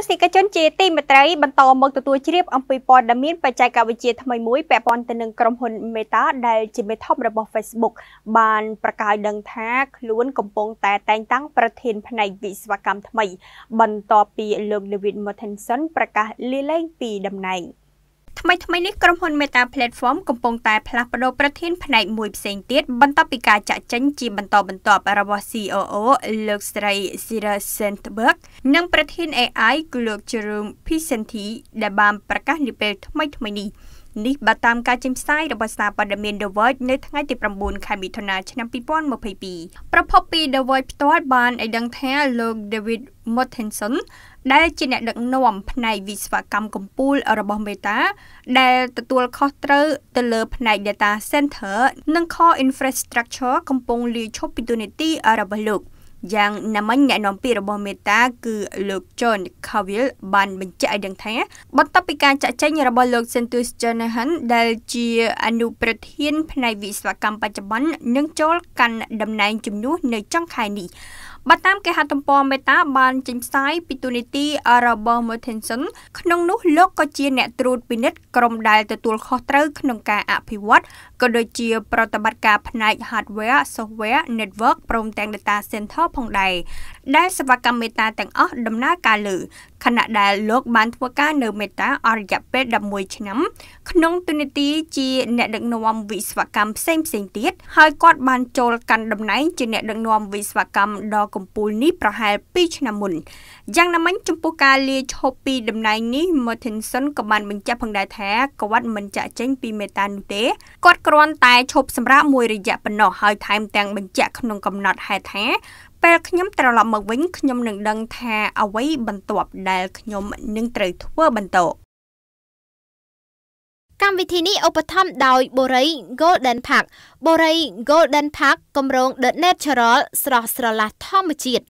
ទស្សនិកជនជាទីមេត្រីបន្តមកទទួលជ្រាបអំពីព័ត៌មានបច្ចេកវិទ្យាថ្មីមួយពាក់ព័ន្ធទៅនឹងក្រុមហ៊ុន Meta ដែលជាមេធំរបស់ Facebook បានប្រកាសដឹងថាខ្លួនកំពុងតែតែងតាំងប្រធានផ្នែកវិស្វកម្មថ្មី បន្ទាប់ពីលោក David Mortensen ប្រកាសលាលែងពីតំណែង។ថ្មីថ្មីនេះក្រុមហ៊ុន Meta Platform កំពុងតែផ្លាស់ប្តូរប្រធានផ្នែកមួយផ្សេងទៀតបន្ទាប់ពីការចាក់ចេញជាបន្តបន្ទាប់របស់ COO លោកស្រី Sira Sandberg និងប្រធាន AI គឺលោក Jerome Pisanti ដែលបានប្រកាសនាពេលថ្មីថ្មីនេះនេះបើតាមការចេញផ្សាយរបស់សារព័ត៌មាន The Verge នៅថ្ងៃទី9ខែមិថុនាឆ្នាំ2022ប្រភពពី The Verge ផ្ទាល់បានឲ្យដឹងថាលោក David Mortensen ដែលជាអ្នកដឹកនាំផ្នែកវិស្វកម្មកម្ពុជារបស់ Meta ដែល ទទួលខុសត្រូវទៅលើ ផ្នែក data center និង core infrastructure កំពុងលាឈប់ពីទូនីតិរបស់លោក។យ៉ាងណាមិញអ្នកនាំពាក្យរបស់មេតាគឺលោក John Cavill បានបញ្ជាក់ឲ្យដឹងថាបន្ទាប់ពីការចាក់ចែងរបស់លោក Santos Jonahan ដែលជាអនុប្រធាន ផ្នែកវិស្វកម្មបច្ចុប្បន្ននឹងចូលកាន់តំណែងជំនួសនៅចុងខែនេះបើតាមគេហទំព័រមេតាបានចេញផ្សាយពីទូនីតិរបស់ Mortensen ក្នុងនោះលោកក៏ជា អ្នកត្រួតពិនិត្យក្រុមដែលទទួលខុសត្រូវក្នុងការអភិវឌ្ឍក៏ដូចជាប្រតិបត្តិការផ្នែក hardware, software, network ព្រមទាំង data center ផងដែរដែលសេវាកម្មមេតាទាំងអស់ដំណើរការលើខណៈដែលលោកបានធ្វើការនៅមេតាអស់រយៈពេល11ឆ្នាំ ក្នុងទូនាទីជាអ្នកដឹកនាំវិស្វកម្មផ្សេងផ្សេងទៀតហើយគាត់បានចូលកាន់តំណែងជាអ្នក ដឹកនាំវិស្វកម្មដ៏កំពូលនេះប្រហែល2ឆ្នាំមុនយ៉ាងណាមិញចំពោះការលាឈប់ពីតំណែងនេះ Mortensen ក៏បានបញ្ជាក់ផងដែរថាគាត់មិនចាក់ចេញពីមេតានោះទេគាត់គ្រាន់តែឈប់សម្រាកមួយរយៈប៉ុណ្ណោះហើយថែមទាំងបញ្ជាក់ក្នុងកំណត់ហេតុថាពេលខ្ញុំត្រឡប់មកវិញខ្ញុំ នឹងដឹង ថា អ្វីបន្ទាប់ ដែលខ្ញុំនឹងត្រូវធ្វើបន្តកម្មវិធីនេះឧបត្ថម្ភដោយ Borei Golden Park Borei Golden Park គម្រោង The Natural ស្រស់ស្រឡះធម្មជាតិ